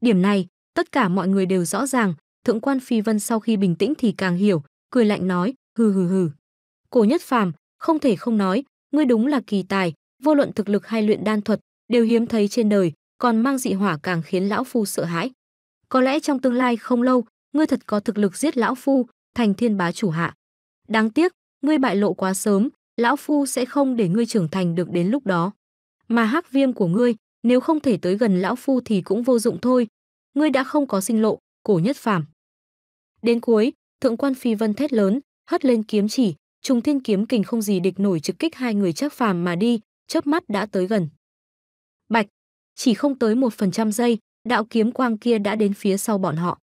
Điểm này, tất cả mọi người đều rõ ràng, thượng quan phi vân sau khi bình tĩnh thì càng hiểu, cười lạnh nói, hừ hừ hừ. Cổ nhất phàm, không thể không nói, ngươi đúng là kỳ tài, vô luận thực lực hay luyện đan thuật đều hiếm thấy trên đời, còn mang dị hỏa càng khiến lão phu sợ hãi. Có lẽ trong tương lai không lâu, ngươi thật có thực lực giết lão phu, thành thiên bá chủ hạ. Đáng tiếc, ngươi bại lộ quá sớm, lão phu sẽ không để ngươi trưởng thành được đến lúc đó. Mà hắc viêm của ngươi, nếu không thể tới gần lão phu thì cũng vô dụng thôi. Ngươi đã không có sinh lộ, cổ nhất phàm. Đến cuối, thượng quan phi vân thét lớn, hất lên kiếm chỉ, trùng thiên kiếm kình không gì địch nổi trực kích hai người chắc phàm mà đi, chớp mắt đã tới gần. Bạch, chỉ không tới một phần trăm giây, đạo kiếm quang kia đã đến phía sau bọn họ.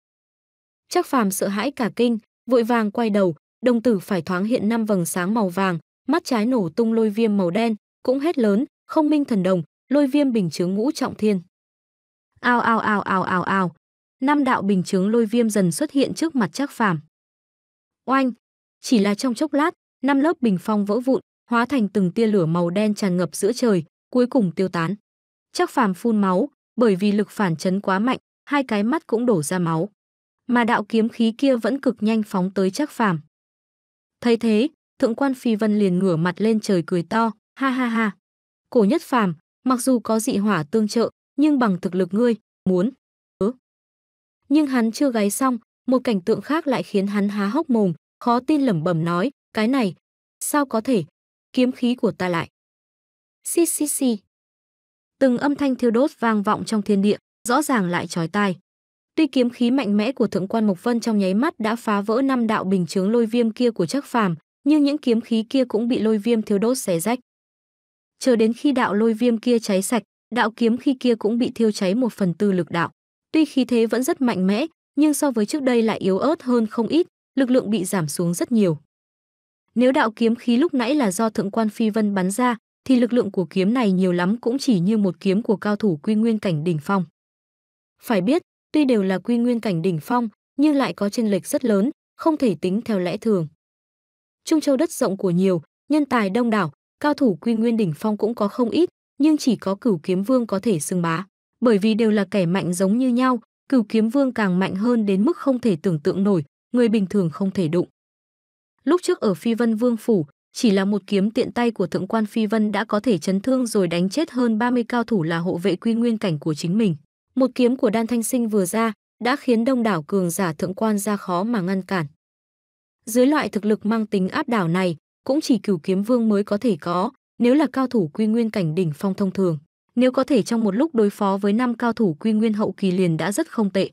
Chắc phàm sợ hãi cả kinh, vội vàng quay đầu, đồng tử phải thoáng hiện năm vầng sáng màu vàng, mắt trái nổ tung lôi viêm màu đen, cũng hết lớn, không minh thần đồng, lôi viêm bình chướng ngũ trọng thiên. Ao ao ao ao ao ao, năm đạo bình chướng lôi viêm dần xuất hiện trước mặt Trác Phàm. Oanh, chỉ là trong chốc lát, năm lớp bình phong vỡ vụn, hóa thành từng tia lửa màu đen tràn ngập giữa trời, cuối cùng tiêu tán. Chắc phàm phun máu, bởi vì lực phản chấn quá mạnh, hai cái mắt cũng đổ ra máu. Mà đạo kiếm khí kia vẫn cực nhanh phóng tới chắc phàm. Thấy thế, thượng quan phi vân liền ngửa mặt lên trời cười to, ha ha ha. Cổ nhất phàm, mặc dù có dị hỏa tương trợ, nhưng bằng thực lực ngươi, muốn. Ừ. Nhưng hắn chưa gáy xong, một cảnh tượng khác lại khiến hắn há hốc mồm, khó tin lẩm bẩm nói, cái này, sao có thể, kiếm khí của ta lại. Xì xì xì. Từng âm thanh thiêu đốt vang vọng trong thiên địa, rõ ràng lại chói tai. Tuy kiếm khí mạnh mẽ của Thượng quan Mộc Vân trong nháy mắt đã phá vỡ năm đạo bình chướng lôi viêm kia của chắc Phàm, nhưng những kiếm khí kia cũng bị lôi viêm thiêu đốt xé rách. Chờ đến khi đạo lôi viêm kia cháy sạch, đạo kiếm khi kia cũng bị thiêu cháy một phần tư lực đạo. Tuy khí thế vẫn rất mạnh mẽ, nhưng so với trước đây lại yếu ớt hơn không ít, lực lượng bị giảm xuống rất nhiều. Nếu đạo kiếm khí lúc nãy là do Thượng quan Phi Vân bắn ra, thì lực lượng của kiếm này nhiều lắm cũng chỉ như một kiếm của cao thủ quy nguyên cảnh đỉnh phong. Phải biết, tuy đều là quy nguyên cảnh đỉnh phong, nhưng lại có chênh lệch rất lớn, không thể tính theo lẽ thường. Trung Châu đất rộng của nhiều, nhân tài đông đảo, cao thủ quy nguyên đỉnh phong cũng có không ít, nhưng chỉ có Cửu Kiếm Vương có thể xưng bá, bởi vì đều là kẻ mạnh giống như nhau, Cửu Kiếm Vương càng mạnh hơn đến mức không thể tưởng tượng nổi, người bình thường không thể đụng. Lúc trước ở Phi Vân Vương Phủ, chỉ là một kiếm tiện tay của thượng quan Phi Vân đã có thể chấn thương rồi đánh chết hơn 30 cao thủ là hộ vệ quy nguyên cảnh của chính mình. Một kiếm của đan thanh sinh vừa ra, đã khiến đông đảo cường giả thượng quan ra khó mà ngăn cản. Dưới loại thực lực mang tính áp đảo này, cũng chỉ cửu kiếm vương mới có thể có, nếu là cao thủ quy nguyên cảnh đỉnh phong thông thường. Nếu có thể trong một lúc đối phó với năm cao thủ quy nguyên hậu kỳ liền đã rất không tệ.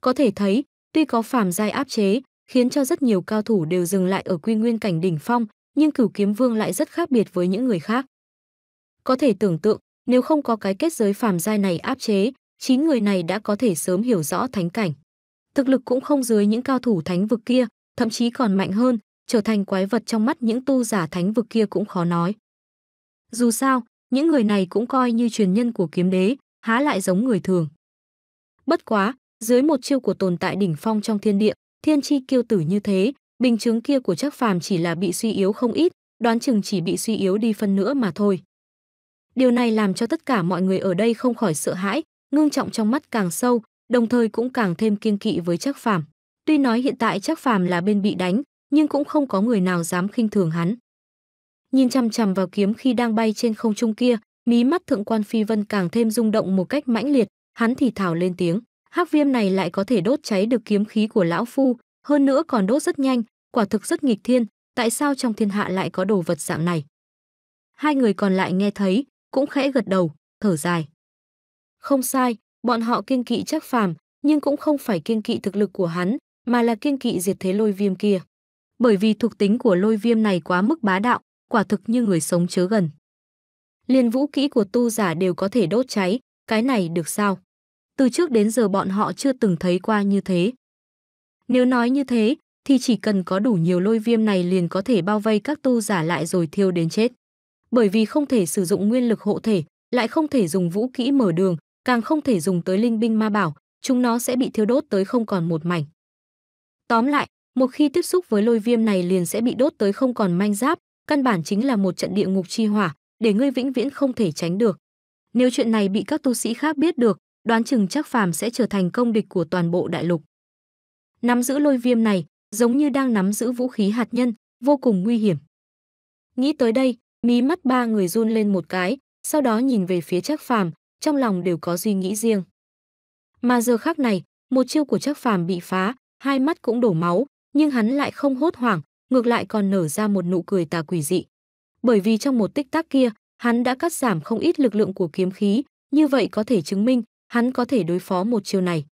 Có thể thấy, tuy có phàm giai áp chế, khiến cho rất nhiều cao thủ đều dừng lại ở quy nguyên cảnh đỉnh phong, nhưng Cửu Kiếm Vương lại rất khác biệt với những người khác. Có thể tưởng tượng, nếu không có cái kết giới phàm giai này áp chế, chín người này đã có thể sớm hiểu rõ thánh cảnh. Thực lực cũng không dưới những cao thủ thánh vực kia, thậm chí còn mạnh hơn, trở thành quái vật trong mắt những tu giả thánh vực kia cũng khó nói. Dù sao, những người này cũng coi như truyền nhân của kiếm đế, há lại giống người thường. Bất quá, dưới một chiêu của tồn tại đỉnh phong trong thiên địa, thiên chi kiêu tử như thế, bình chứng kia của chắc phàm chỉ là bị suy yếu không ít, đoán chừng chỉ bị suy yếu đi phân nữa mà thôi. Điều này làm cho tất cả mọi người ở đây không khỏi sợ hãi, ngưng trọng trong mắt càng sâu, đồng thời cũng càng thêm kiên kỵ với Trác Phàm. Tuy nói hiện tại Trác Phàm là bên bị đánh, nhưng cũng không có người nào dám khinh thường hắn. Nhìn chằm chằm vào kiếm khi đang bay trên không trung kia, mí mắt thượng quan Phi Vân càng thêm rung động một cách mãnh liệt, hắn thì thào lên tiếng hắc viêm này lại có thể đốt cháy được kiếm khí của lão phu, hơn nữa còn đốt rất nhanh, quả thực rất nghịch thiên, tại sao trong thiên hạ lại có đồ vật dạng này? Hai người còn lại nghe thấy, cũng khẽ gật đầu, thở dài. Không sai, bọn họ kiên kỵ chắc phàm, nhưng cũng không phải kiên kỵ thực lực của hắn, mà là kiên kỵ diệt thế lôi viêm kia. Bởi vì thuộc tính của lôi viêm này quá mức bá đạo, quả thực như người sống chớ gần. Liên vũ kỹ của tu giả đều có thể đốt cháy, cái này được sao? từ trước đến giờ bọn họ chưa từng thấy qua như thế. Nếu nói như thế, thì chỉ cần có đủ nhiều lôi viêm này liền có thể bao vây các tu giả lại rồi thiêu đến chết. Bởi vì không thể sử dụng nguyên lực hộ thể, lại không thể dùng vũ kỹ mở đường, càng không thể dùng tới linh binh ma bảo, chúng nó sẽ bị thiêu đốt tới không còn một mảnh. Tóm lại, một khi tiếp xúc với lôi viêm này liền sẽ bị đốt tới không còn manh giáp, căn bản chính là một trận địa ngục chi hỏa, để ngươi vĩnh viễn không thể tránh được. Nếu chuyện này bị các tu sĩ khác biết được, đoán chừng chắc phàm sẽ trở thành công địch của toàn bộ đại lục. Nắm giữ lôi viêm này, giống như đang nắm giữ vũ khí hạt nhân, vô cùng nguy hiểm. Nghĩ tới đây, mí mắt ba người run lên một cái, sau đó nhìn về phía chắc Phàm, trong lòng đều có suy nghĩ riêng. Mà giờ khác này, một chiêu của chắc Phàm bị phá, hai mắt cũng đổ máu, nhưng hắn lại không hốt hoảng, ngược lại còn nở ra một nụ cười tà quỷ dị. Bởi vì trong một tích tắc kia, hắn đã cắt giảm không ít lực lượng của kiếm khí, như vậy có thể chứng minh hắn có thể đối phó một chiêu này.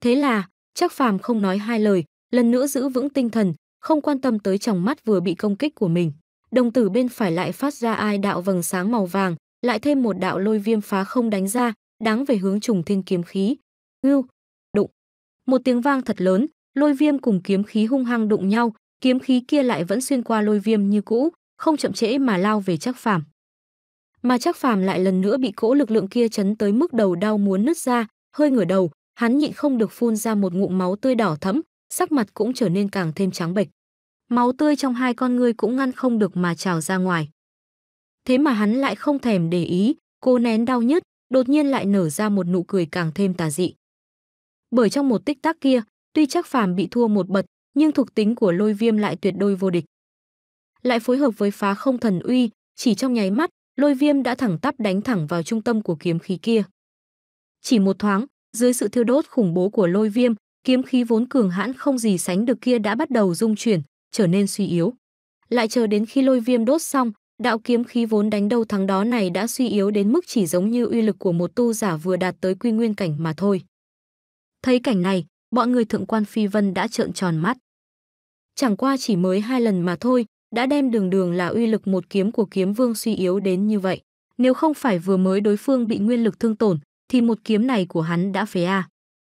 Thế là, chắc Phàm không nói hai lời, lần nữa giữ vững tinh thần, không quan tâm tới tròng mắt vừa bị công kích của mình. Đồng tử bên phải lại phát ra ai đạo vầng sáng màu vàng, lại thêm một đạo lôi viêm phá không đánh ra, đáng về hướng trùng thiên kiếm khí. Ngưu, đụng. Một tiếng vang thật lớn, lôi viêm cùng kiếm khí hung hăng đụng nhau, kiếm khí kia lại vẫn xuyên qua lôi viêm như cũ, không chậm trễ mà lao về chắc Phàm mà chắc phàm lại lần nữa bị cỗ lực lượng kia chấn tới mức đầu đau muốn nứt ra, hơi ngửa đầu, hắn nhịn không được phun ra một ngụm máu tươi đỏ thẫm, sắc mặt cũng trở nên càng thêm trắng bệch. Máu tươi trong hai con ngươi cũng ngăn không được mà trào ra ngoài. Thế mà hắn lại không thèm để ý, cô nén đau nhất, đột nhiên lại nở ra một nụ cười càng thêm tà dị. Bởi trong một tích tắc kia, tuy chắc phàm bị thua một bật, nhưng thuộc tính của lôi viêm lại tuyệt đôi vô địch. Lại phối hợp với phá không thần uy, chỉ trong nháy mắt, lôi viêm đã thẳng tắp đánh thẳng vào trung tâm của kiếm khí kia. Chỉ một thoáng, dưới sự thiêu đốt khủng bố của lôi viêm, kiếm khí vốn cường hãn không gì sánh được kia đã bắt đầu rung chuyển, trở nên suy yếu. Lại chờ đến khi lôi viêm đốt xong, đạo kiếm khí vốn đánh đâu thắng đó này đã suy yếu đến mức chỉ giống như uy lực của một tu giả vừa đạt tới quy nguyên cảnh mà thôi. Thấy cảnh này, bọn người thượng quan phi vân đã trợn tròn mắt. Chẳng qua chỉ mới hai lần mà thôi, đã đem đường đường là uy lực một kiếm của kiếm vương suy yếu đến như vậy. Nếu không phải vừa mới đối phương bị nguyên lực thương tổn, thì một kiếm này của hắn đã phế à.